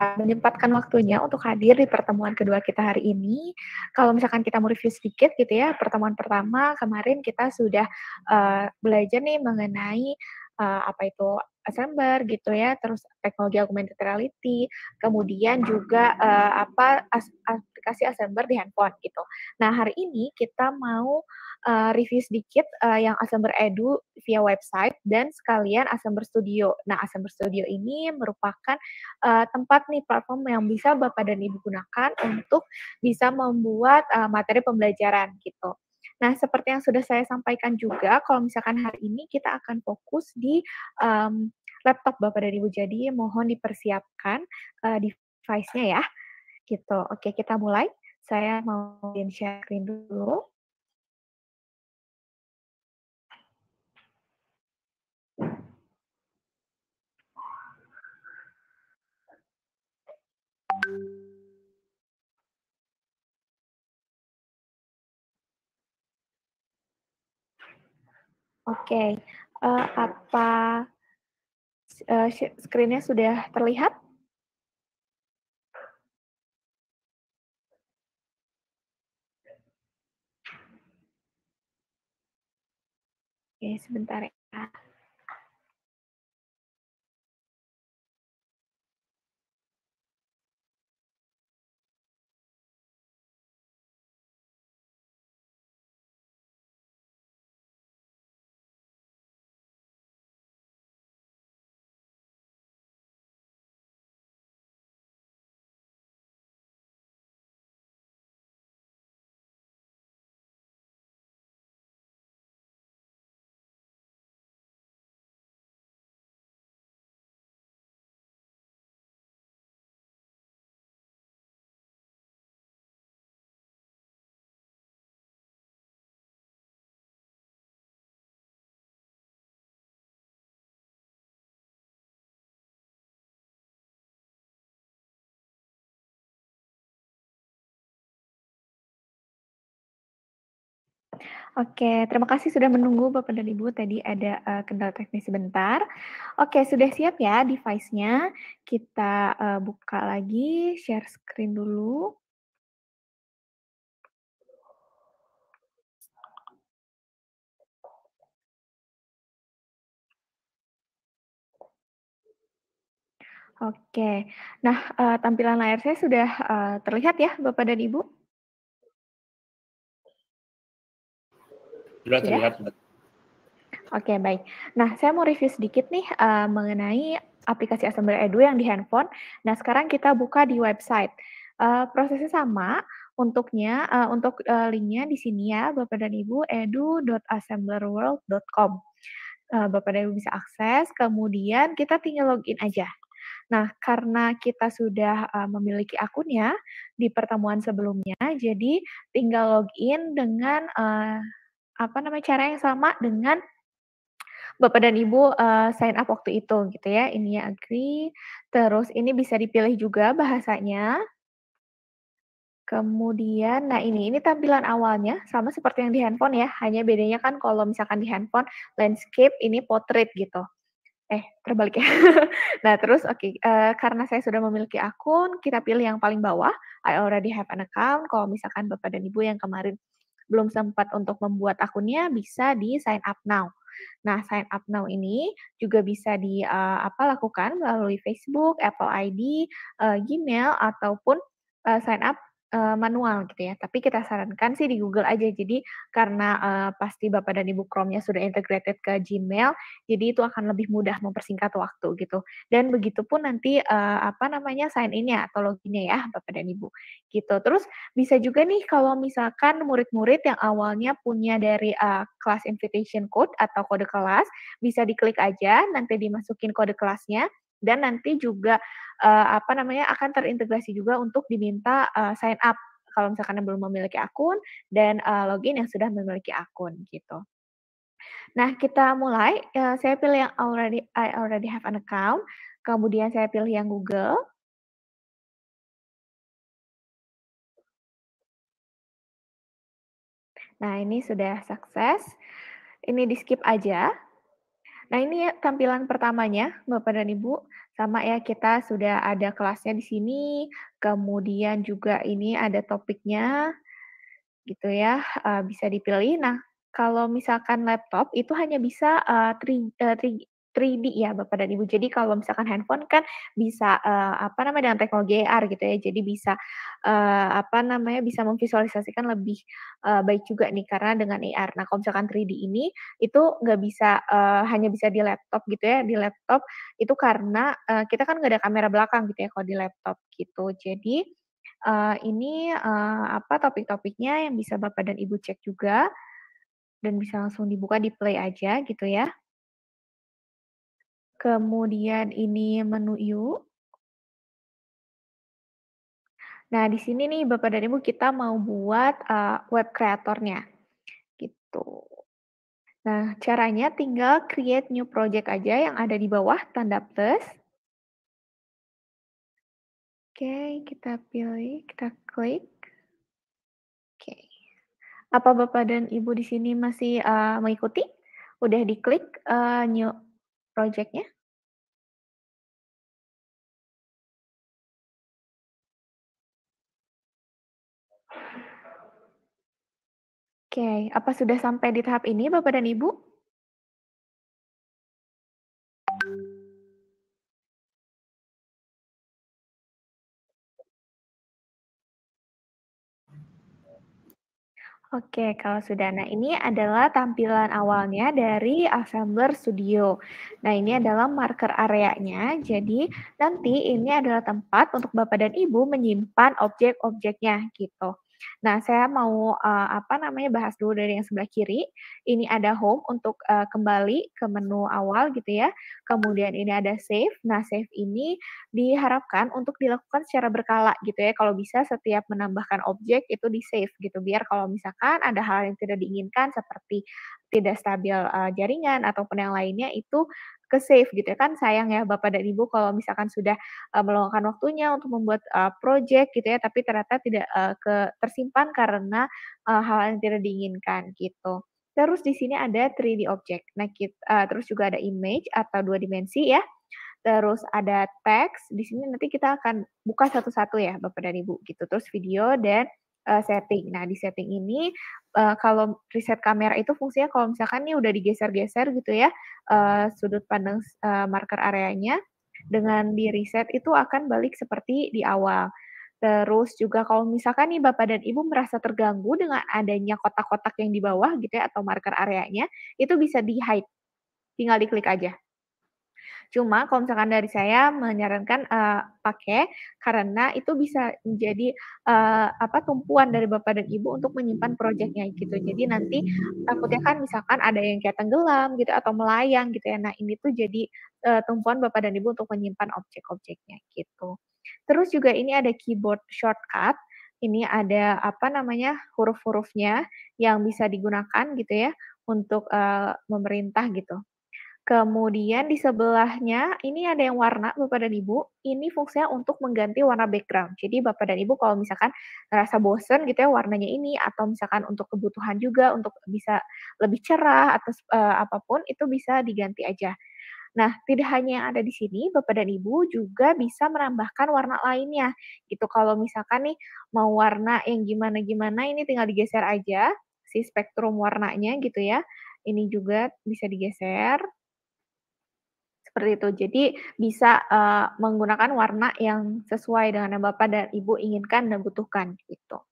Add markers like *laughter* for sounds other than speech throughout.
menyempatkan waktunya untuk hadir di pertemuan kedua kita hari ini. Kalau misalkan kita mau review sedikit gitu ya, pertemuan pertama kemarin kita sudah uh, belajar nih mengenai uh, apa itu assembler gitu ya, terus teknologi augmented reality, kemudian juga uh, apa aplikasi assembler di handphone gitu. Nah, hari ini kita mau uh, review sedikit uh, yang Asember Edu via website dan sekalian Asember Studio. Nah, Asember Studio ini merupakan uh, tempat nih platform yang bisa Bapak dan Ibu gunakan untuk bisa membuat uh, materi pembelajaran gitu. Nah, seperti yang sudah saya sampaikan juga, kalau misalkan hari ini kita akan fokus di um, laptop Bapak dan Ibu. Jadi, mohon dipersiapkan uh, device-nya ya. Gitu. Oke, kita mulai. Saya mau share screen dulu. Oke, okay. uh, eh, apa uh, screen-nya sudah terlihat? Oke, okay, sebentar ya. Oke, terima kasih sudah menunggu Bapak dan Ibu. Tadi ada uh, kendala teknis sebentar. Oke, sudah siap ya device-nya. Kita uh, buka lagi, share screen dulu. Oke, nah uh, tampilan layar saya sudah uh, terlihat ya Bapak dan Ibu. Sudah iya. terlihat. Oke, okay, baik. Nah, saya mau review sedikit nih uh, mengenai aplikasi Assembler Edu yang di handphone. Nah, sekarang kita buka di website. Uh, prosesnya sama untuknya uh, untuk uh, linknya di sini ya Bapak dan Ibu edu.assemblerworld.com uh, Bapak dan Ibu bisa akses kemudian kita tinggal login aja Nah, karena kita sudah uh, memiliki akunnya di pertemuan sebelumnya, jadi tinggal login dengan uh, apa namanya cara yang sama dengan Bapak dan Ibu uh, sign up waktu itu gitu ya. Ini ya agree. Terus ini bisa dipilih juga bahasanya. Kemudian, nah ini ini tampilan awalnya sama seperti yang di handphone ya, hanya bedanya kan kalau misalkan di handphone landscape ini portrait gitu. Eh terbalik ya. *laughs* nah terus oke okay, uh, eh, karena saya sudah memiliki akun, kita pilih yang paling bawah. I already have an account. Kalau misalkan bapak dan ibu yang kemarin belum sempat untuk membuat akunnya bisa di sign up now. Nah, sign up now ini juga bisa di uh, apa lakukan melalui Facebook, Apple ID, uh, eh, Gmail ataupun uh, sign up uh, manual gitu ya. Tapi kita sarankan sih di Google aja. Jadi karena uh, pasti Bapak dan Ibu Chrome-nya sudah integrated ke Gmail, jadi itu akan lebih mudah mempersingkat waktu gitu. Dan begitu pun nanti uh, apa namanya sign in-nya atau login-nya ya Bapak dan Ibu. Gitu. Terus bisa juga nih kalau misalkan murid-murid yang awalnya punya dari uh, class invitation code atau kode kelas, bisa diklik aja nanti dimasukin kode kelasnya dan nanti juga uh, apa namanya akan terintegrasi juga untuk diminta uh, sign up kalau misalkan yang belum memiliki akun dan uh, login yang sudah memiliki akun gitu. Nah, kita mulai. Uh, saya pilih yang already I already have an account. Kemudian saya pilih yang Google. Nah, ini sudah sukses. Ini di skip aja. Nah ini ya tampilan pertamanya Bapak dan Ibu. Sama ya kita sudah ada kelasnya di sini, kemudian juga ini ada topiknya gitu ya, eh, bisa dipilih. Nah kalau misalkan laptop itu hanya bisa eh, tri, eh, 3D ya Bapak dan Ibu. Jadi kalau misalkan handphone kan bisa uh, apa namanya dengan teknologi AR gitu ya. Jadi bisa uh, apa namanya bisa memvisualisasikan lebih uh, baik juga nih karena dengan AR. Nah, kalau misalkan 3D ini itu nggak bisa uh, hanya bisa di laptop gitu ya. Di laptop itu karena uh, kita kan nggak ada kamera belakang gitu ya kalau di laptop gitu. Jadi uh, ini uh, apa topik-topiknya yang bisa Bapak dan Ibu cek juga dan bisa langsung dibuka di play aja gitu ya. Kemudian ini menu U. Nah, di sini nih Bapak dan Ibu kita mau buat uh, web kreatornya. Gitu. Nah, caranya tinggal create new project aja yang ada di bawah tanda plus. Oke, kita pilih, kita klik. Oke. Apa Bapak dan Ibu di sini masih uh, mengikuti? Udah diklik uh, new projectnya? Oke, Oke, apa sudah sampai di tahap ini Bapak dan Ibu? Oke, kalau sudah. Nah, ini adalah tampilan awalnya dari Assembler Studio. Nah, ini adalah marker areanya. Jadi, nanti ini adalah tempat untuk Bapak dan Ibu menyimpan objek-objeknya gitu. Nah, saya mau uh, apa namanya bahas dulu dari yang sebelah kiri. Ini ada home untuk uh, kembali ke menu awal gitu ya. Kemudian ini ada save. Nah, save ini diharapkan untuk dilakukan secara berkala gitu ya. Kalau bisa setiap menambahkan objek itu di save gitu biar kalau misalkan ada hal yang tidak diinginkan seperti tidak stabil uh, jaringan ataupun yang lainnya itu ke save gitu ya kan sayang ya Bapak dan Ibu kalau misalkan sudah uh, meluangkan waktunya untuk membuat uh, project gitu ya tapi ternyata tidak uh, ke tersimpan karena uh, hal yang tidak diinginkan gitu. Terus di sini ada 3D object. Nah, uh, terus juga ada image atau dua dimensi ya. Terus ada teks. Di sini nanti kita akan buka satu-satu ya Bapak dan Ibu gitu. Terus video dan uh, setting. Nah, di setting ini uh, kalau riset kamera itu fungsinya kalau misalkan nih udah digeser-geser gitu ya uh, sudut pandang uh, marker areanya dengan di reset itu akan balik seperti di awal. Terus juga kalau misalkan nih Bapak dan Ibu merasa terganggu dengan adanya kotak-kotak yang di bawah gitu ya atau marker areanya, itu bisa di hide. Tinggal diklik aja. Cuma kalau misalkan dari saya menyarankan uh, pakai karena itu bisa menjadi uh, apa tumpuan dari bapak dan ibu untuk menyimpan proyeknya gitu. Jadi nanti takutnya kan misalkan ada yang kayak tenggelam gitu atau melayang gitu ya. Nah ini tuh jadi uh, tumpuan bapak dan ibu untuk menyimpan objek-objeknya gitu. Terus juga ini ada keyboard shortcut. Ini ada apa namanya huruf-hurufnya yang bisa digunakan gitu ya untuk uh, memerintah gitu. Kemudian di sebelahnya ini ada yang warna Bapak dan Ibu. Ini fungsinya untuk mengganti warna background. Jadi Bapak dan Ibu kalau misalkan ngerasa bosen gitu ya warnanya ini atau misalkan untuk kebutuhan juga untuk bisa lebih cerah atau uh, eh, apapun itu bisa diganti aja. Nah, tidak hanya yang ada di sini, Bapak dan Ibu juga bisa menambahkan warna lainnya. Gitu kalau misalkan nih mau warna yang gimana-gimana ini tinggal digeser aja si spektrum warnanya gitu ya. Ini juga bisa digeser seperti itu. Jadi bisa uh, menggunakan warna yang sesuai dengan yang Bapak dan Ibu inginkan dan butuhkan gitu.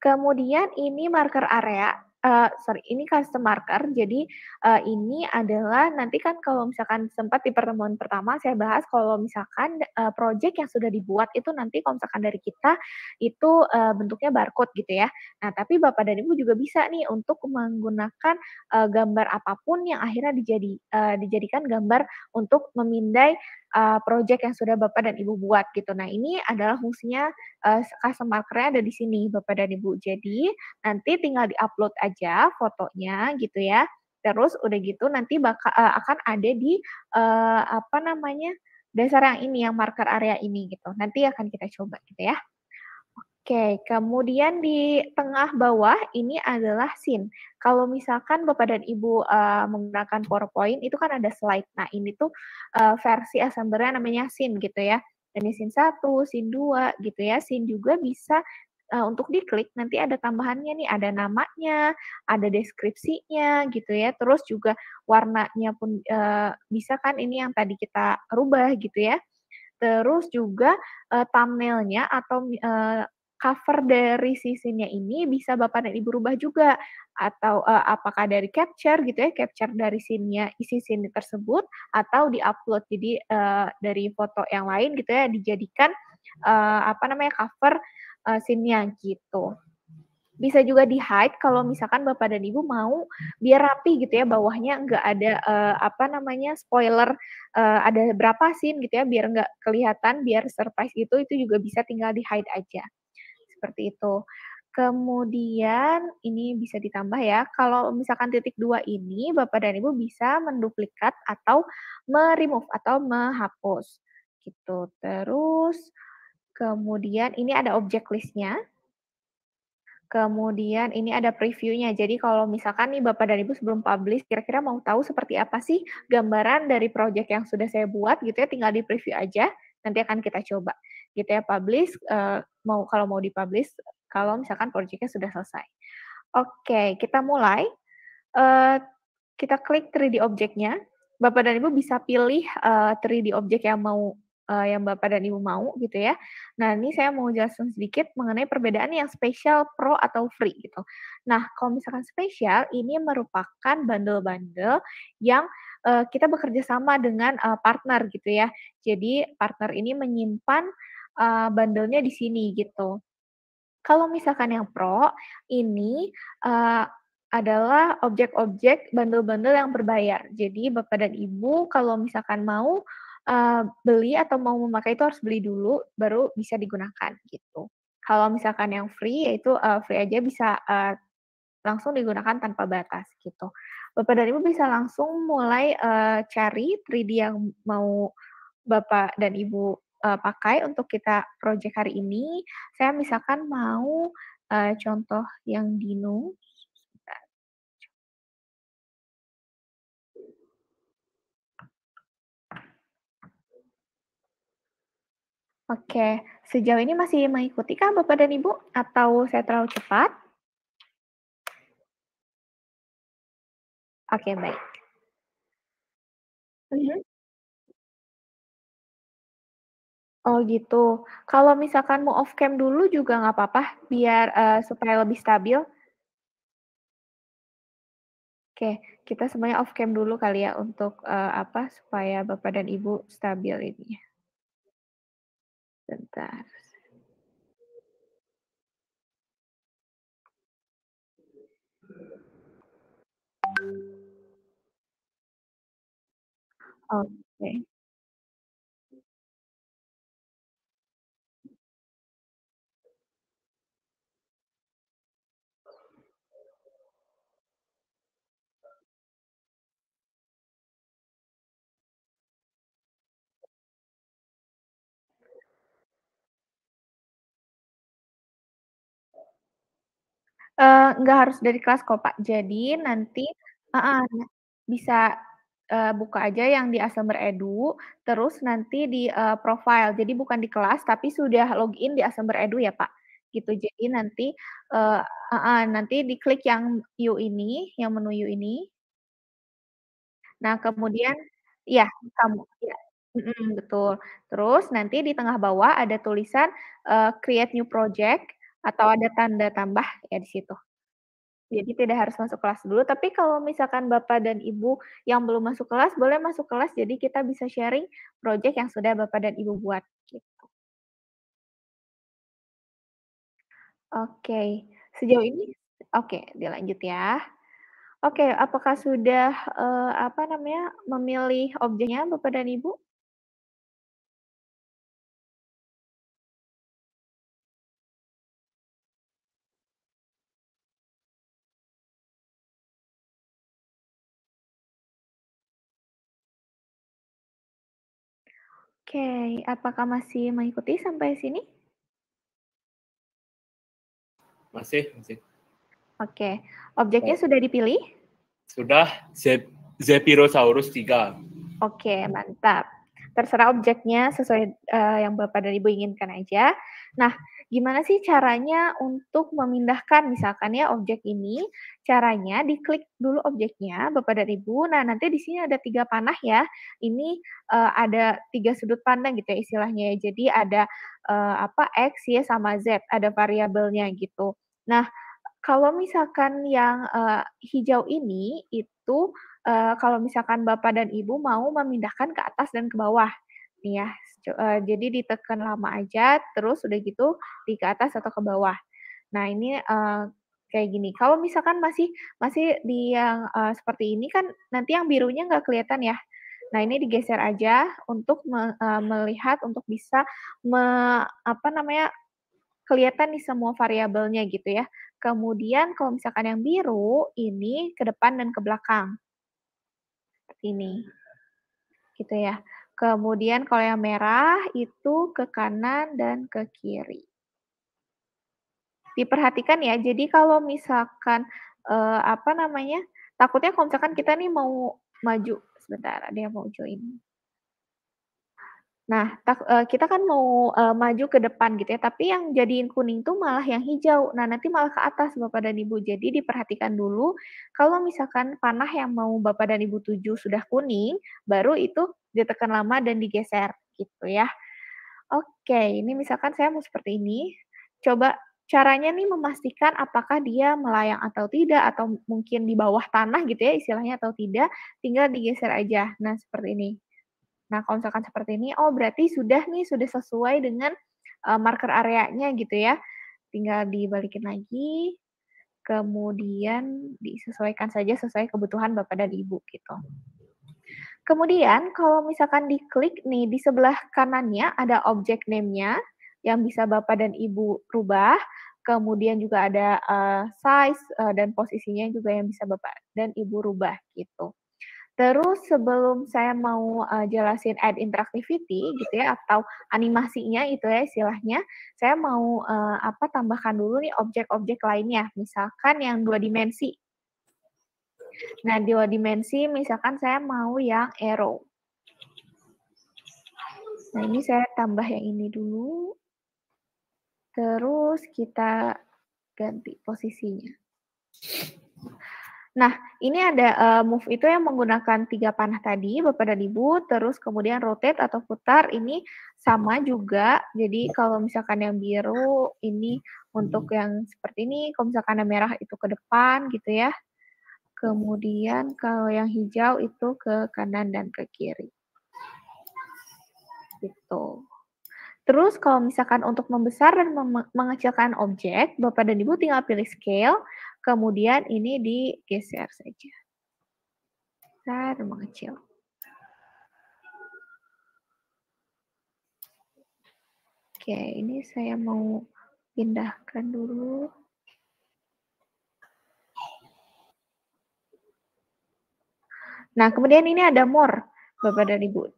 Kemudian ini marker area uh, sorry ini customer marker. Jadi uh, ini adalah nanti kan kalau misalkan sempat di pertemuan pertama saya bahas kalau misalkan uh, project yang sudah dibuat itu nanti kalau misalkan dari kita itu uh, bentuknya barcode gitu ya. Nah, tapi Bapak dan Ibu juga bisa nih untuk menggunakan uh, gambar apapun yang akhirnya dijadi uh, dijadikan gambar untuk memindai uh, project yang sudah Bapak dan Ibu buat gitu. Nah, ini adalah fungsinya uh, eh, custom markernya ada di sini Bapak dan Ibu. Jadi, nanti tinggal di-upload aja fotonya gitu ya. Terus udah gitu nanti bakal uh, eh, akan ada di uh, apa namanya? dasar yang ini yang marker area ini gitu. Nanti akan kita coba gitu ya. Oke, kemudian di tengah bawah ini adalah sin. Kalau misalkan Bapak dan Ibu uh, menggunakan PowerPoint, itu kan ada slide. Nah, ini tuh uh, versi assembler namanya sin gitu ya. Dan sin 1, sin 2 gitu ya. Sin juga bisa uh, untuk diklik nanti ada tambahannya nih, ada namanya, ada deskripsinya gitu ya. Terus juga warnanya pun uh, bisa kan ini yang tadi kita rubah gitu ya. Terus juga uh, thumbnailnya atau uh, cover dari seasonnya ini bisa Bapak dan Ibu rubah juga atau uh, apakah dari capture gitu ya capture dari scene-nya isi scene tersebut atau diupload jadi uh, dari foto yang lain gitu ya dijadikan uh, apa namanya cover uh, scene gitu bisa juga di hide kalau misalkan bapak dan ibu mau biar rapi gitu ya bawahnya nggak ada uh, apa namanya spoiler uh, ada berapa scene gitu ya biar nggak kelihatan biar surprise itu itu juga bisa tinggal di hide aja seperti itu. Kemudian ini bisa ditambah ya, kalau misalkan titik dua ini Bapak dan Ibu bisa menduplikat atau meremove atau menghapus gitu. Terus kemudian ini ada objek listnya. Kemudian ini ada previewnya. Jadi kalau misalkan nih Bapak dan Ibu sebelum publish, kira-kira mau tahu seperti apa sih gambaran dari project yang sudah saya buat gitu ya, tinggal di preview aja. Nanti akan kita coba gitu ya publish uh, mau kalau mau dipublish kalau misalkan proyeknya sudah selesai. Oke, okay, kita mulai. Uh, kita klik 3D objeknya. Bapak dan Ibu bisa pilih uh, eh, 3D objek yang mau uh, yang Bapak dan Ibu mau gitu ya. Nah, ini saya mau jelasin sedikit mengenai perbedaan yang spesial, pro atau free gitu. Nah, kalau misalkan spesial ini merupakan bundle-bundle yang uh, kita bekerja sama dengan uh, partner gitu ya. Jadi partner ini menyimpan uh, bandelnya di sini gitu. Kalau misalkan yang pro ini uh, adalah objek-objek bandel-bandel yang berbayar. Jadi Bapak dan Ibu kalau misalkan mau uh, beli atau mau memakai itu harus beli dulu baru bisa digunakan gitu. Kalau misalkan yang free yaitu uh, free aja bisa uh, langsung digunakan tanpa batas gitu. Bapak dan Ibu bisa langsung mulai uh, cari 3D yang mau Bapak dan Ibu uh, pakai untuk kita project hari ini, saya misalkan mau uh, contoh yang Dino. Oke, sejauh ini masih mengikuti kah Bapak dan Ibu atau saya terlalu cepat? Oke, baik. Mhm. Oh gitu. Kalau misalkan mau off cam dulu juga nggak apa-apa, biar uh, supaya lebih stabil? Oke, kita semuanya off cam dulu kali ya untuk, uh, apa, supaya Bapak dan Ibu stabil ini. Bentar. Oke. nggak eh, nggak harus dari kelas kok, Pak. Jadi nanti uh, bisa, uh, buka aja yang di Edu terus nanti di, uh, profile. Jadi bukan di kelas, tapi sudah login di Edu ya, Pak, gitu. Jadi nanti uh, uh, nanti diklik yang "You" ini, yang menu "You" ini. Nah, kemudian ya kamu, Mm betul. Terus nanti di tengah bawah ada tulisan, uh, "Create new project" atau ada tanda tambah ya di situ. Jadi tidak harus masuk kelas dulu, tapi kalau misalkan Bapak dan Ibu yang belum masuk kelas, boleh masuk kelas, jadi kita bisa sharing proyek yang sudah Bapak dan Ibu buat. Gitu. Oke, sejauh ini, oke, dilanjut ya. Oke, apakah sudah, uh, apa namanya, memilih objeknya Bapak dan Ibu? Oke, apakah masih mengikuti sampai sini? Masih, masih. Oke, objeknya oh. sudah dipilih? Sudah, Zepirosaurus 3. Oke, mantap. Terserah objeknya sesuai uh, yang Bapak dan Ibu inginkan aja. Nah, Gimana sih caranya untuk memindahkan misalkan ya objek ini? Caranya diklik dulu objeknya, Bapak dan Ibu. Nah, nanti di sini ada tiga panah ya. Ini uh, ada tiga sudut pandang gitu ya istilahnya. Ya. Jadi ada uh, apa X, Y sama Z, ada variabelnya gitu. Nah, kalau misalkan yang uh, hijau ini itu uh, kalau misalkan Bapak dan Ibu mau memindahkan ke atas dan ke bawah nih ya. Eh, jadi ditekan lama aja, terus udah gitu di ke atas atau ke bawah. Nah ini uh, kayak gini. Kalau misalkan masih masih di yang uh, seperti ini kan nanti yang birunya nggak kelihatan ya. Nah ini digeser aja untuk me, uh, melihat untuk bisa me, apa namanya kelihatan nih semua variabelnya gitu ya. Kemudian kalau misalkan yang biru ini ke depan dan ke belakang. Ini. Gitu ya. Kemudian kalau yang merah itu ke kanan dan ke kiri. Diperhatikan ya. Jadi kalau misalkan eh, apa namanya? Takutnya kalau misalkan kita nih mau maju sebentar, ada yang mau join. Nah, tak, uh, kita kan mau, uh, maju ke depan gitu ya, tapi yang jadiin kuning tuh malah yang hijau. Nah, nanti malah ke atas Bapak dan Ibu. Jadi diperhatikan dulu kalau misalkan panah yang mau Bapak dan Ibu tuju sudah kuning, baru itu ditekan lama dan digeser gitu ya. Oke, ini misalkan saya mau seperti ini. Coba caranya nih memastikan apakah dia melayang atau tidak atau mungkin di bawah tanah gitu ya istilahnya atau tidak, tinggal digeser aja. Nah, seperti ini. Nah, kalau misalkan seperti ini, oh berarti sudah nih, sudah sesuai dengan uh, marker areanya gitu ya. Tinggal dibalikin lagi, kemudian disesuaikan saja sesuai kebutuhan Bapak dan Ibu gitu. Kemudian kalau misalkan diklik nih, di sebelah kanannya ada objek name-nya yang bisa Bapak dan Ibu rubah. Kemudian juga ada uh, size uh, dan posisinya juga yang bisa Bapak dan Ibu rubah gitu. Terus sebelum saya mau uh, jelasin add interactivity gitu ya atau animasinya itu ya istilahnya, saya mau uh, apa tambahkan dulu nih objek-objek lainnya, misalkan yang dua dimensi. Nah, dua dimensi misalkan saya mau yang arrow. Nah, ini saya tambah yang ini dulu. Terus kita ganti posisinya. Nah, ini ada uh, move itu yang menggunakan tiga panah tadi, Bapak dan Ibu, terus kemudian rotate atau putar, ini sama juga. Jadi kalau misalkan yang biru, ini untuk yang seperti ini, kalau misalkan yang merah itu ke depan gitu ya. Kemudian kalau yang hijau itu ke kanan dan ke kiri. Gitu. Terus kalau misalkan untuk membesar dan mengecilkan objek, Bapak dan Ibu tinggal pilih scale, Kemudian ini digeser saja. Besar, mengecil. Oke, ini saya mau pindahkan dulu. Nah, kemudian ini ada more, Bapak dan Ibu.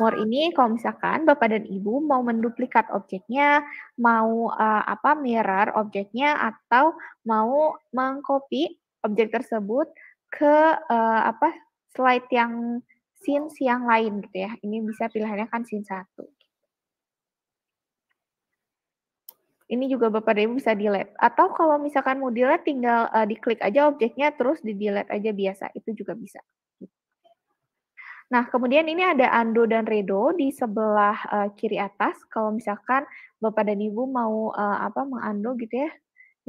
More ini kalau misalkan Bapak dan Ibu mau menduplikat objeknya, mau uh, apa mirror objeknya atau mau mengcopy objek tersebut ke uh, apa slide yang scene yang lain gitu ya. Ini bisa pilihannya kan scene satu. Ini juga Bapak dan Ibu bisa delete. Atau kalau misalkan mau delete tinggal uh, diklik aja objeknya terus di delete aja biasa. Itu juga bisa. Nah, kemudian ini ada Ando dan Redo di sebelah uh, kiri atas. Kalau misalkan Bapak dan Ibu mau uh, apa mengando gitu ya,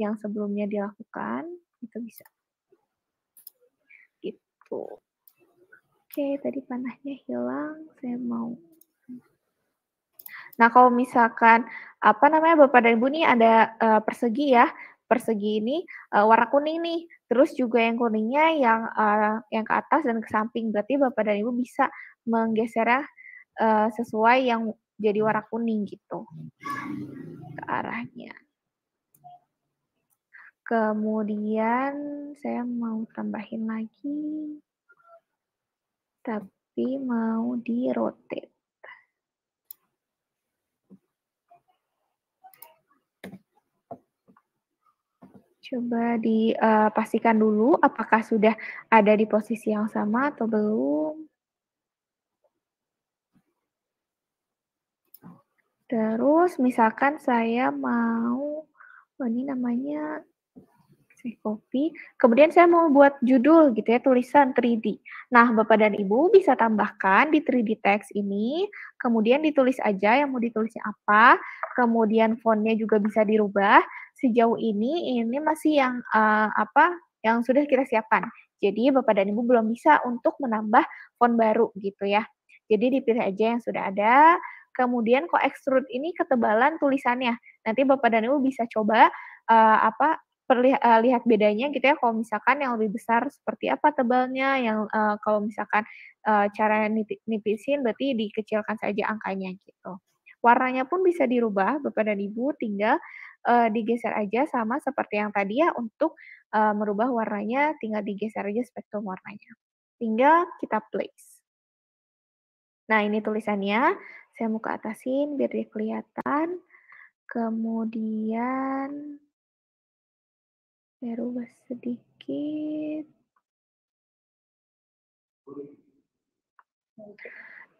yang sebelumnya dilakukan, itu bisa. Gitu. Oke, tadi panahnya hilang, saya mau. Nah, kalau misalkan apa namanya Bapak dan Ibu nih ada uh, persegi ya. Persegi ini uh, warna kuning nih. Terus juga yang kuningnya yang uh, yang ke atas dan ke samping. Berarti Bapak dan Ibu bisa menggesernya uh, eh, sesuai yang jadi warna kuning gitu ke arahnya. Kemudian saya mau tambahin lagi, tapi mau di rotate. Coba dipastikan eh, dulu apakah sudah ada di posisi yang sama atau belum. Terus misalkan saya mau, oh ini namanya saya copy. Kemudian saya mau buat judul gitu ya, tulisan 3D. Nah, Bapak dan Ibu bisa tambahkan di 3D text ini, kemudian ditulis aja yang mau ditulisnya apa, kemudian fontnya juga bisa dirubah sejauh ini ini masih yang uh, apa yang sudah kita siapkan. Jadi Bapak dan Ibu belum bisa untuk menambah font baru gitu ya. Jadi dipilih aja yang sudah ada. Kemudian kok extrude ini ketebalan tulisannya. Nanti Bapak dan Ibu bisa coba uh, apa perlih, eh, uh, lihat bedanya gitu ya kalau misalkan yang lebih besar seperti apa tebalnya yang uh, kalau misalkan uh, cara nipisin berarti dikecilkan saja angkanya gitu. Warnanya pun bisa dirubah, Bapak dan Ibu, tinggal uh, digeser aja sama seperti yang tadi ya untuk uh, merubah warnanya, tinggal digeser aja spektrum warnanya. Tinggal kita place. Nah, ini tulisannya. Saya mau ke atasin biar dia kelihatan. Kemudian saya rubah sedikit. Okay.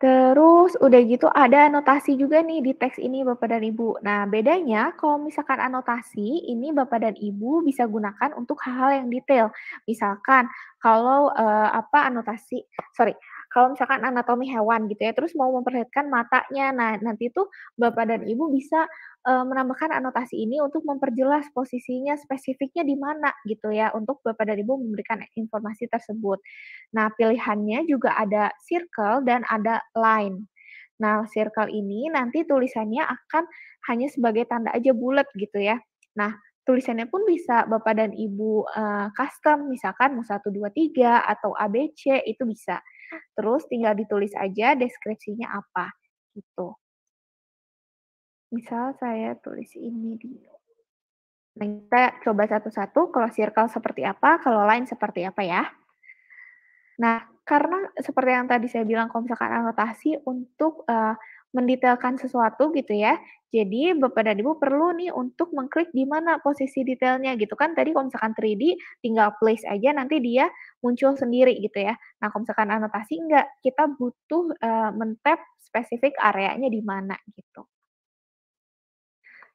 Terus udah gitu ada anotasi juga nih di teks ini Bapak dan Ibu. Nah bedanya kalau misalkan anotasi ini Bapak dan Ibu bisa gunakan untuk hal-hal yang detail. Misalkan kalau eh, apa anotasi, sorry kalau misalkan anatomi hewan gitu ya, terus mau memperlihatkan matanya. Nah, nanti tuh Bapak dan Ibu bisa uh, menambahkan anotasi ini untuk memperjelas posisinya spesifiknya di mana gitu ya untuk Bapak dan Ibu memberikan informasi tersebut. Nah, pilihannya juga ada circle dan ada line. Nah, circle ini nanti tulisannya akan hanya sebagai tanda aja bulat gitu ya. Nah, tulisannya pun bisa Bapak dan Ibu uh, custom, misalkan 1, 2, 3, atau ABC, itu bisa terus tinggal ditulis aja deskripsinya apa gitu. Misal saya tulis ini di Nah, kita coba satu-satu kalau circle seperti apa, kalau lain seperti apa ya. Nah, karena seperti yang tadi saya bilang, kalau misalkan anotasi untuk uh, mendetailkan sesuatu gitu ya. Jadi Bapak dan Ibu perlu nih untuk mengklik di mana posisi detailnya gitu kan. Tadi kalau misalkan 3D tinggal place aja nanti dia muncul sendiri gitu ya. Nah kalau misalkan anotasi enggak, kita butuh eh, men tap spesifik areanya di mana gitu.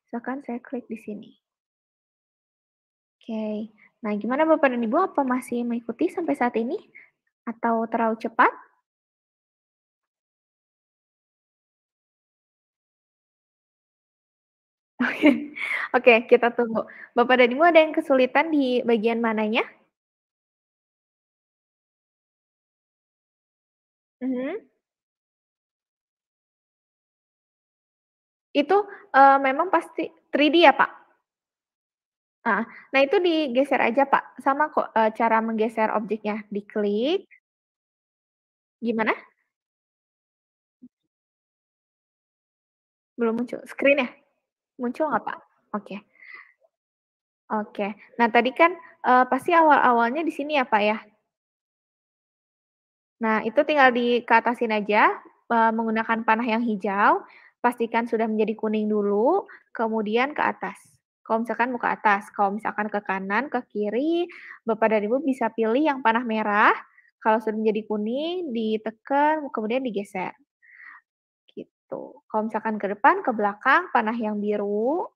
Misalkan saya klik di sini. Oke, okay. nah gimana Bapak dan Ibu apa masih mengikuti sampai saat ini? Atau terlalu cepat? Oke, okay, kita tunggu. Bapak dan Ibu ada yang kesulitan di bagian mananya? -hmm. Itu, uh, memang pasti 3D ya, Pak? Nah, Nah itu digeser aja, Pak. Sama kok, uh, cara menggeser objeknya, diklik. Gimana? Belum muncul, screen ya? Muncul nggak Pak? Oke. Okay. Oke. Okay. Nah tadi kan uh, pasti awal-awalnya di sini ya Pak ya? Nah itu tinggal dikatasin aja uh, menggunakan panah yang hijau. Pastikan sudah menjadi kuning dulu, kemudian ke atas. Kalau misalkan mau atas, kalau misalkan ke kanan, ke kiri, Bapak dan Ibu bisa pilih yang panah merah. Kalau sudah menjadi kuning, ditekan, kemudian digeser gitu. Kalau misalkan ke depan, ke belakang, panah yang biru.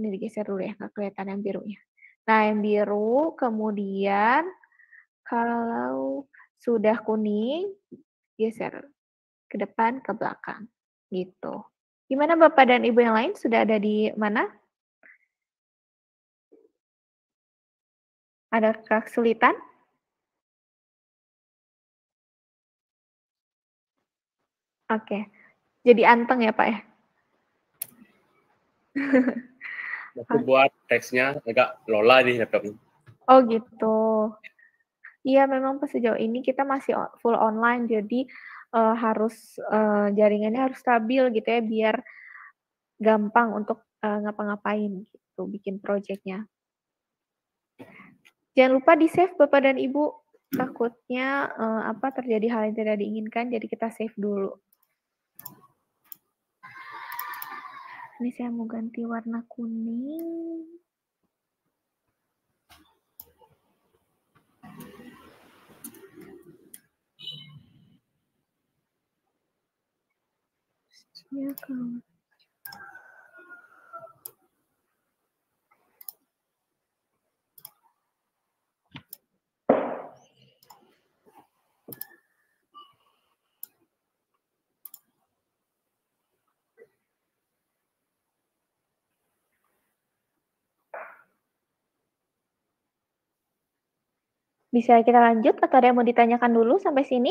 Ini digeser dulu ya, nggak kelihatan yang birunya. Nah, yang biru, kemudian kalau sudah kuning, geser ke depan, ke belakang. Gitu. Gimana Bapak dan Ibu yang lain? Sudah ada di mana? Ada kesulitan? Oke. Okay jadi anteng ya Pak ya. *laughs* Aku buat teksnya agak lola di laptop Oh gitu. Iya memang pas sejauh ini kita masih full online jadi uh, harus uh, jaringannya harus stabil gitu ya biar gampang untuk uh, ngapa-ngapain gitu bikin proyeknya. Jangan lupa di save Bapak dan Ibu takutnya uh, apa terjadi hal yang tidak diinginkan jadi kita save dulu. Ini saya mau ganti warna kuning. Ya, kalau Bisa kita lanjut atau ada yang mau ditanyakan dulu sampai sini?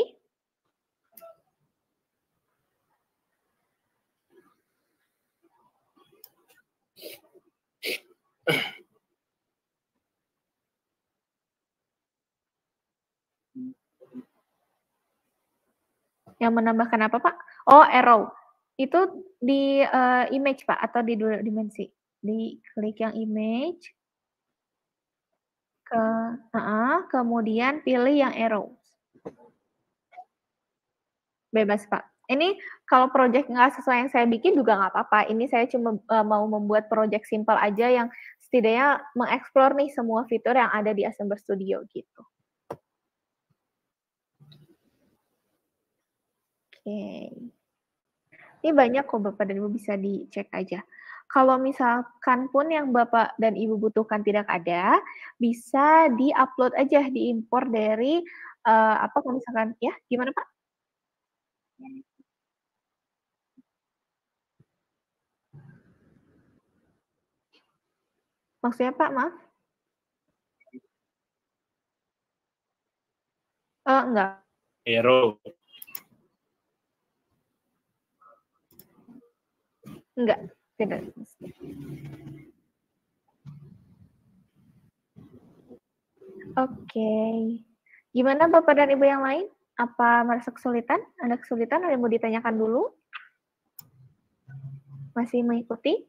Yang menambahkan apa, Pak? Oh, arrow. Itu di uh, image, Pak, atau di dimensi. Di klik yang image. Ke, uh, kemudian pilih yang arrows. Bebas Pak. Ini kalau project nggak sesuai yang saya bikin juga nggak apa-apa. Ini saya cuma uh, mau membuat project simple aja yang setidaknya mengeksplor nih semua fitur yang ada di Assemble Studio gitu. Oke. Okay. Ini banyak kok Bapak dan Ibu bisa dicek aja. Kalau misalkan pun yang Bapak dan Ibu butuhkan tidak ada, bisa di-upload aja, diimpor dari uh, apa kalau misalkan ya, gimana Pak? Maksudnya Pak, maaf? Oh, enggak. Hero. Enggak. Oke. Gimana Bapak dan Ibu yang lain? Apa merasa kesulitan? Ada kesulitan? Ada yang mau ditanyakan dulu? Masih mengikuti?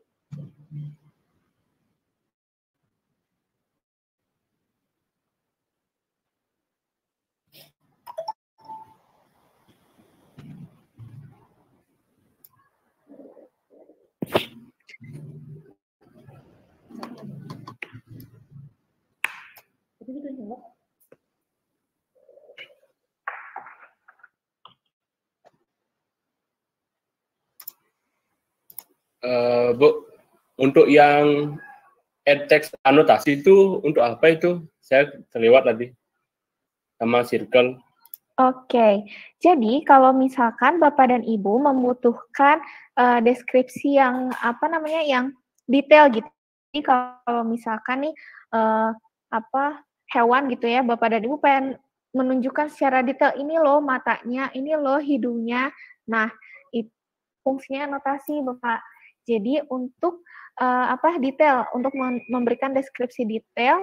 Eh, Bu, untuk yang add text anotasi itu untuk apa itu? Saya terlewat tadi sama circle. Oke, okay. jadi kalau misalkan Bapak dan Ibu membutuhkan uh, deskripsi yang apa namanya yang detail gitu. Jadi kalau misalkan nih uh, apa hewan gitu ya, Bapak dan Ibu pengen menunjukkan secara detail ini loh matanya, ini loh hidungnya. Nah, itu fungsinya anotasi Bapak jadi untuk uh, apa detail untuk memberikan deskripsi detail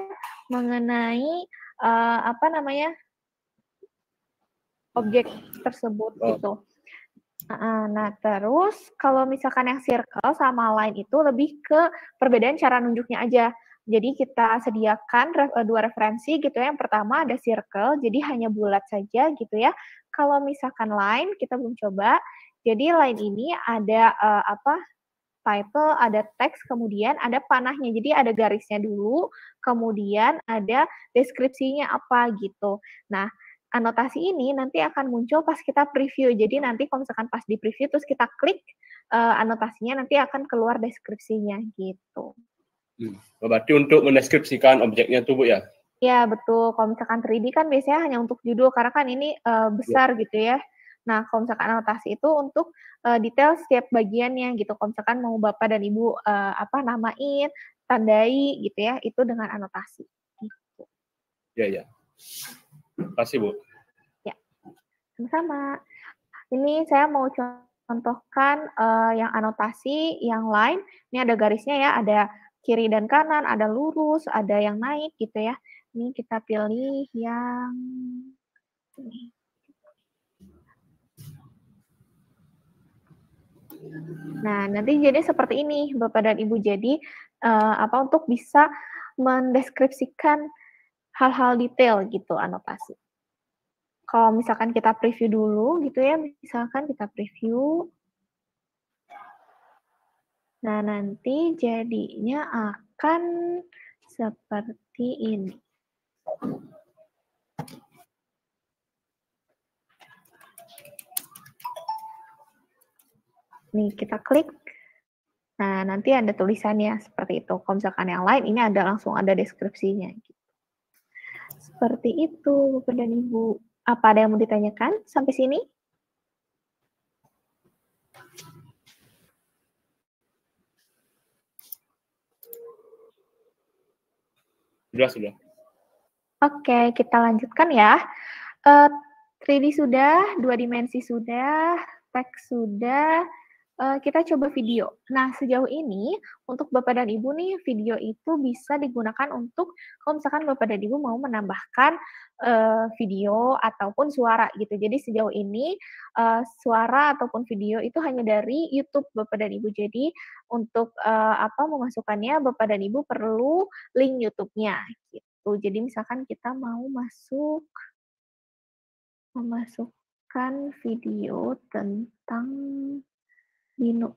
mengenai uh, apa namanya objek tersebut oh. itu. nah terus kalau misalkan yang circle sama line itu lebih ke perbedaan cara nunjuknya aja. Jadi kita sediakan eh, dua referensi gitu ya. Yang pertama ada circle, jadi hanya bulat saja gitu ya. Kalau misalkan line kita belum coba. Jadi line ini ada uh, apa title, ada teks, kemudian ada panahnya. Jadi ada garisnya dulu, kemudian ada deskripsinya apa gitu. Nah, anotasi ini nanti akan muncul pas kita preview. Jadi nanti kalau misalkan pas di preview terus kita klik uh, anotasinya nanti akan keluar deskripsinya gitu. Hmm. Berarti untuk mendeskripsikan objeknya tuh Bu ya? Ya betul. Kalau misalkan 3D kan biasanya hanya untuk judul karena kan ini uh, besar ya. gitu ya. Nah, kalau misalkan anotasi itu untuk uh, detail setiap bagiannya gitu. Kalau misalkan mau Bapak dan Ibu uh, apa namain, tandai gitu ya, itu dengan anotasi. Gitu. Ya, ya. Terima kasih, Bu. Ya. Sama-sama. Ini saya mau contohkan uh, yang anotasi yang lain. Ini ada garisnya ya, ada kiri dan kanan, ada lurus, ada yang naik gitu ya. Ini kita pilih yang ini. Nah, nanti jadi seperti ini, Bapak dan Ibu. Jadi, uh, apa untuk bisa mendeskripsikan hal-hal detail gitu anotasi. Kalau misalkan kita preview dulu gitu ya, misalkan kita preview. Nah, nanti jadinya akan seperti ini. Nih, kita klik. Nah, nanti ada tulisannya seperti itu. Kalau misalkan yang lain, ini ada langsung ada deskripsinya. Gitu. Seperti itu, Bapak dan Ibu. Apa ada yang mau ditanyakan sampai sini? Sudah, sudah. Oke, kita lanjutkan ya. 3D eh, sudah, dua dimensi sudah, teks sudah, uh, kita coba video. Nah, sejauh ini untuk Bapak dan Ibu nih video itu bisa digunakan untuk kalau misalkan Bapak dan Ibu mau menambahkan uh, video ataupun suara gitu. Jadi sejauh ini uh, suara ataupun video itu hanya dari YouTube Bapak dan Ibu. Jadi untuk uh, apa memasukkannya Bapak dan Ibu perlu link YouTube-nya gitu. Jadi misalkan kita mau masuk memasukkan video tentang Nino.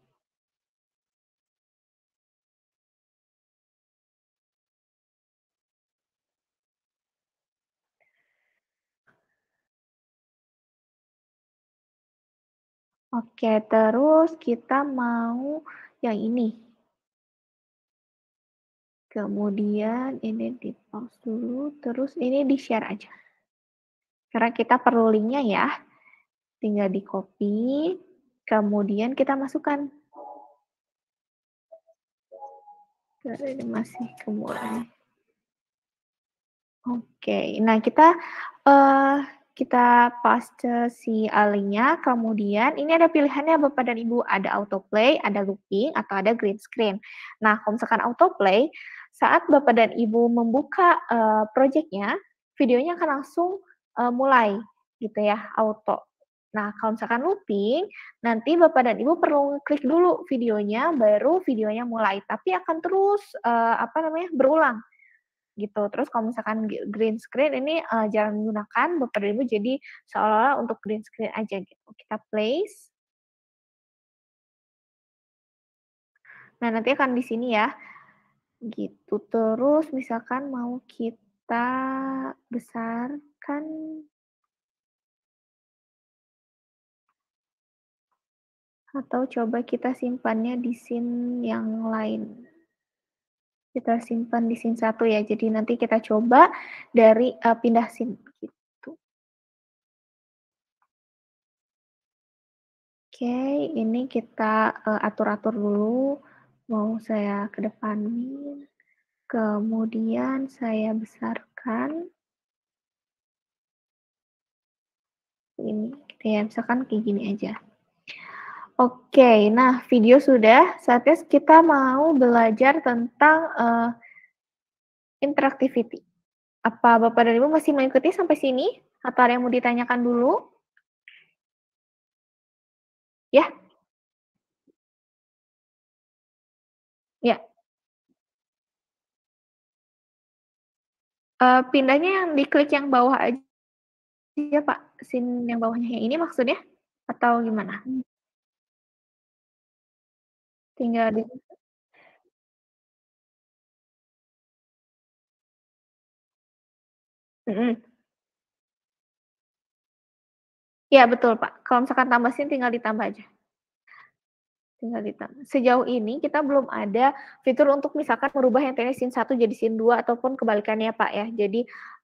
Oke, terus kita mau yang ini. Kemudian ini di pause dulu, terus ini di share aja. Karena kita perlu linknya ya. Tinggal di copy, kemudian kita masukkan ini masih kemurahan. Oke, nah kita uh, kita paste si alinya, kemudian ini ada pilihannya Bapak dan Ibu, ada autoplay, ada looping, atau ada green screen. Nah, kalau misalkan autoplay, saat Bapak dan Ibu membuka uh, projectnya, videonya akan langsung uh, mulai gitu ya, auto. Nah, kalau misalkan looping, nanti Bapak dan Ibu perlu klik dulu videonya, baru videonya mulai. Tapi akan terus uh, apa namanya berulang gitu. Terus kalau misalkan green screen ini uh, jarang digunakan, Bapak dan Ibu jadi seolah-olah untuk green screen aja gitu. Kita place. Nah, nanti akan di sini ya. Gitu. Terus misalkan mau kita besarkan atau coba kita simpannya di scene yang lain. Kita simpan di scene satu ya. Jadi nanti kita coba dari uh, pindah scene gitu. Oke, ini kita eh, atur-atur dulu. Mau saya ke kedepanin. Kemudian saya besarkan. Ini, kita ya, misalkan kayak gini aja. Oke, nah video sudah. Saatnya kita mau belajar tentang uh, interactivity. Apa Bapak dan Ibu masih mengikuti sampai sini? Atau ada yang mau ditanyakan dulu? Ya? Ya. Uh, pindahnya yang diklik yang bawah aja, ya Pak. Sin yang bawahnya yang ini maksudnya? Atau gimana? Tinggal di situ. Mhm. betul, Pak. Kalau misalkan tambah sin tinggal ditambah aja. Tinggal ditambah. Sejauh ini kita belum ada fitur untuk misalkan merubah yang tadinya sin 1 jadi sin 2 ataupun kebalikannya, Pak, ya. Jadi,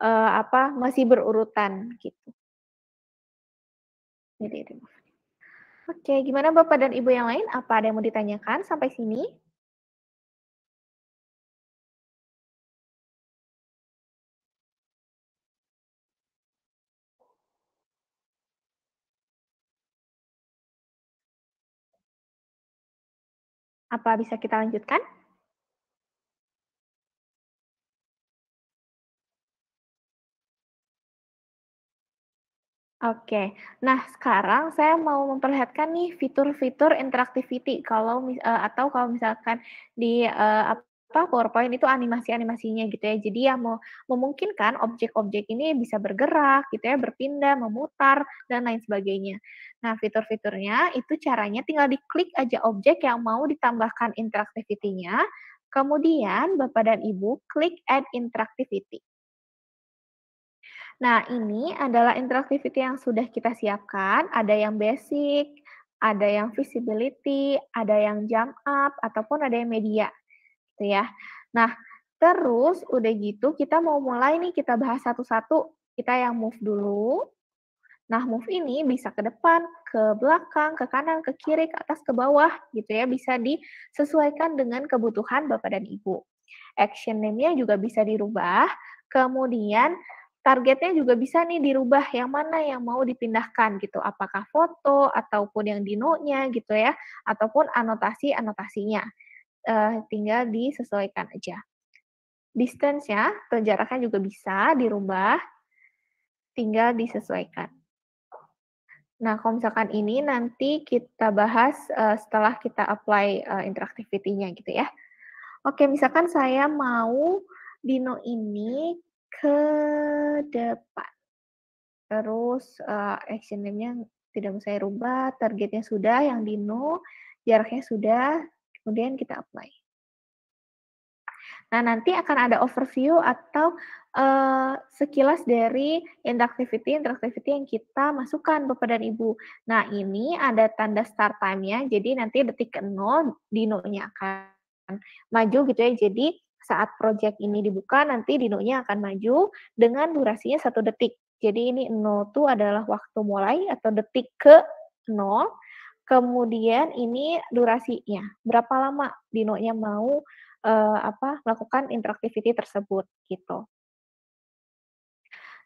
eh, apa, masih berurutan gitu. Jadi itu. Oke, gimana Bapak dan Ibu yang lain? Apa ada yang mau ditanyakan sampai sini? Apa bisa kita lanjutkan? Oke, nah sekarang saya mau memperlihatkan nih fitur-fitur interactivity kalau eh, atau kalau misalkan di eh, apa PowerPoint itu animasi-animasinya gitu ya. Jadi ya mau memungkinkan objek-objek ini bisa bergerak gitu ya, berpindah, memutar dan lain sebagainya. Nah, fitur-fiturnya itu caranya tinggal diklik aja objek yang mau ditambahkan interaktivitinya. Kemudian Bapak dan Ibu klik add interactivity. Nah, ini adalah interactivity yang sudah kita siapkan. Ada yang basic, ada yang visibility, ada yang jump up, ataupun ada yang media. Gitu ya. Nah, terus udah gitu kita mau mulai nih kita bahas satu-satu. Kita yang move dulu. Nah, move ini bisa ke depan, ke belakang, ke kanan, ke kiri, ke atas, ke bawah gitu ya. Bisa disesuaikan dengan kebutuhan Bapak dan Ibu. Action name-nya juga bisa dirubah. Kemudian targetnya juga bisa nih dirubah yang mana yang mau dipindahkan gitu apakah foto ataupun yang dinonya gitu ya ataupun anotasi anotasinya uh, eh, tinggal disesuaikan aja distance ya atau jaraknya juga bisa dirubah tinggal disesuaikan Nah, kalau misalkan ini nanti kita bahas uh, setelah kita apply uh, interactivity-nya gitu ya. Oke, misalkan saya mau Dino ini ke depan. Terus uh, eh, action name-nya tidak saya rubah, targetnya sudah, yang di no, jaraknya sudah, kemudian kita apply. Nah, nanti akan ada overview atau uh, sekilas dari interactivity interactivity yang kita masukkan Bapak dan Ibu. Nah, ini ada tanda start time-nya, jadi nanti detik ke 0 di no-nya akan maju gitu ya. Jadi, saat project ini dibuka nanti dinonya akan maju dengan durasinya satu detik. Jadi ini 0 itu adalah waktu mulai atau detik ke 0. Kemudian ini durasinya, berapa lama dinonya mau uh, apa melakukan interaktiviti tersebut gitu.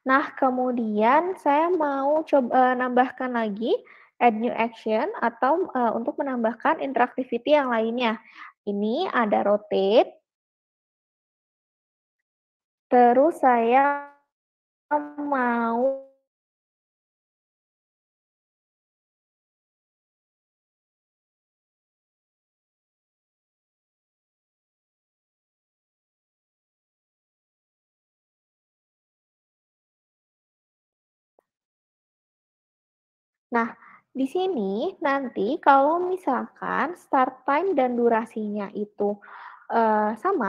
Nah, kemudian saya mau coba eh, nambahkan lagi add new action atau uh, untuk menambahkan interaktiviti yang lainnya. Ini ada rotate, Terus saya mau Nah, di sini nanti kalau misalkan start time dan durasinya itu uh, sama,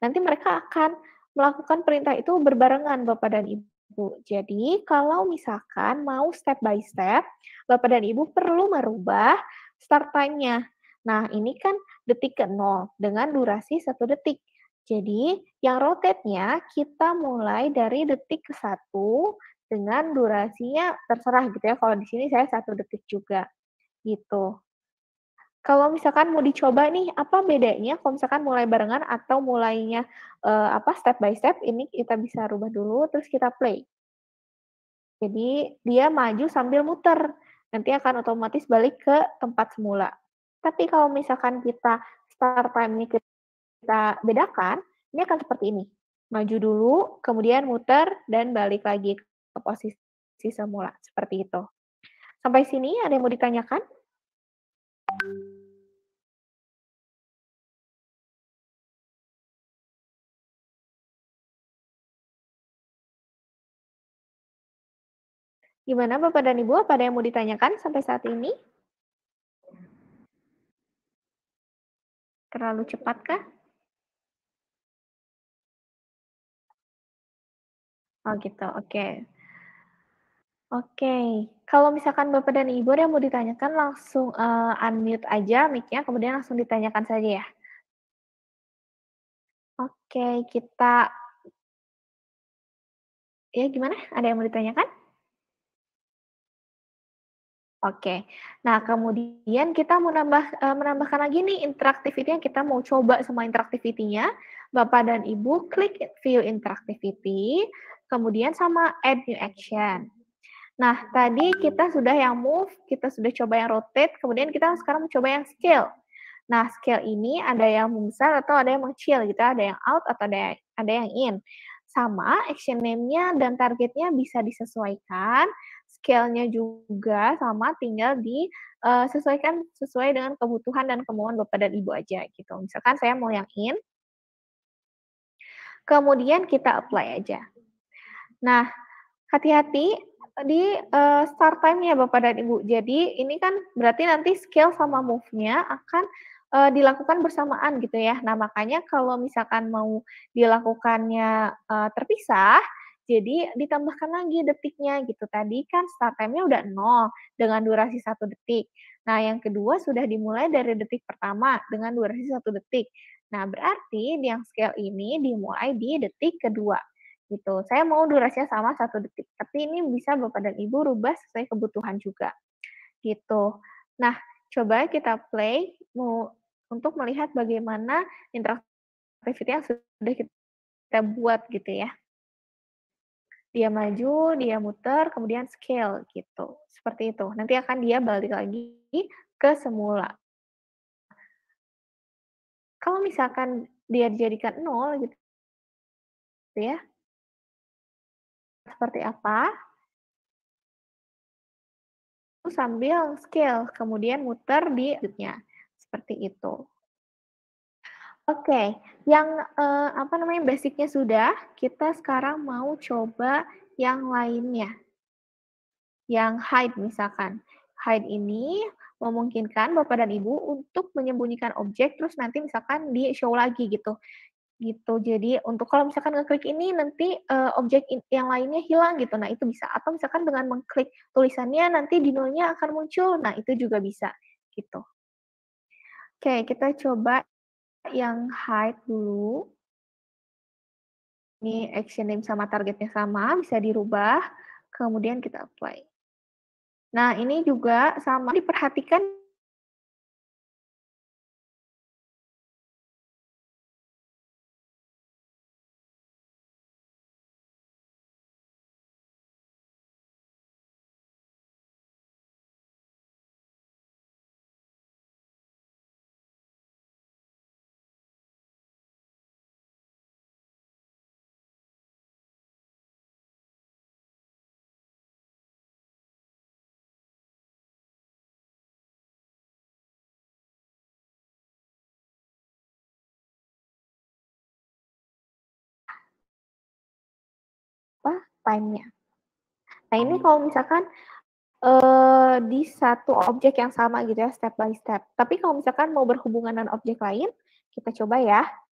nanti mereka akan melakukan perintah itu berbarengan Bapak dan Ibu. Jadi kalau misalkan mau step by step, Bapak dan Ibu perlu merubah start time-nya. Nah, ini kan detik ke nol dengan durasi satu detik. Jadi, yang rotate-nya kita mulai dari detik ke satu dengan durasinya terserah gitu ya. Kalau di sini saya satu detik juga gitu. Kalau misalkan mau dicoba nih, apa bedanya kalau misalkan mulai barengan atau mulainya uh, apa step by step ini kita bisa rubah dulu terus kita play. Jadi dia maju sambil muter. Nanti akan otomatis balik ke tempat semula. Tapi kalau misalkan kita start time ini kita bedakan, ini akan seperti ini. Maju dulu, kemudian muter, dan balik lagi ke posisi semula. Seperti itu. Sampai sini ada yang mau ditanyakan? Thank you. Gimana Bapak dan Ibu, apa ada yang mau ditanyakan sampai saat ini? Terlalu cepat kah? Oh gitu, oke. Okay. Oke, okay. kalau misalkan Bapak dan Ibu ada yang mau ditanyakan langsung uh, unmute aja mic-nya, kemudian langsung ditanyakan saja ya. Oke, okay, kita... Ya gimana? Ada yang mau ditanyakan? Oke. Nah, kemudian kita menambah e, menambahkan lagi nih interactivity yang kita mau coba semua interactivity-nya. Bapak dan Ibu klik view interactivity, kemudian sama add new action. Nah, tadi kita sudah yang move, kita sudah coba yang rotate, kemudian kita sekarang mencoba yang scale. Nah, scale ini ada yang membesar atau ada yang mengecil gitu, ya, ada yang out atau ada yang in sama action name-nya dan targetnya bisa disesuaikan, scale-nya juga sama, tinggal disesuaikan eh, sesuai dengan kebutuhan dan kemauan Bapak dan Ibu aja gitu. Misalkan saya mau yang in, kemudian kita apply aja. Nah, hati-hati di uh, start time-nya Bapak dan Ibu. Jadi ini kan berarti nanti scale sama move-nya akan uh, dilakukan bersamaan gitu ya. Nah, makanya kalau misalkan mau dilakukannya uh, terpisah, jadi ditambahkan lagi detiknya gitu. Tadi kan start time-nya udah nol dengan durasi satu detik. Nah, yang kedua sudah dimulai dari detik pertama dengan durasi satu detik. Nah, berarti yang scale ini dimulai di detik kedua gitu. Saya mau durasinya sama satu detik, tapi ini bisa Bapak dan Ibu rubah sesuai kebutuhan juga. Gitu. Nah, coba kita play mau untuk melihat bagaimana interaktivitas yang sudah kita buat gitu ya. Dia maju, dia muter, kemudian scale gitu. Seperti itu. Nanti akan dia balik lagi ke semula. Kalau misalkan dia dijadikan nol gitu, gitu ya. Seperti apa? Sambil scale, kemudian muter di selanjutnya seperti itu. Oke, okay. yang eh, apa namanya basicnya sudah, kita sekarang mau coba yang lainnya. Yang hide misalkan. Hide ini memungkinkan Bapak dan Ibu untuk menyembunyikan objek terus nanti misalkan di show lagi gitu. Gitu. Jadi untuk kalau misalkan ngeklik ini nanti eh, objek yang lainnya hilang gitu. Nah, itu bisa atau misalkan dengan mengklik tulisannya nanti nolnya akan muncul. Nah, itu juga bisa gitu. Oke, kita coba yang hide dulu. Ini action name sama targetnya sama, bisa dirubah. Kemudian kita apply. Nah, ini juga sama diperhatikan time-nya. Nah ini oh. kalau misalkan uh, di satu objek yang sama gitu ya step by step. Tapi kalau misalkan mau berhubungan dengan objek lain, kita coba ya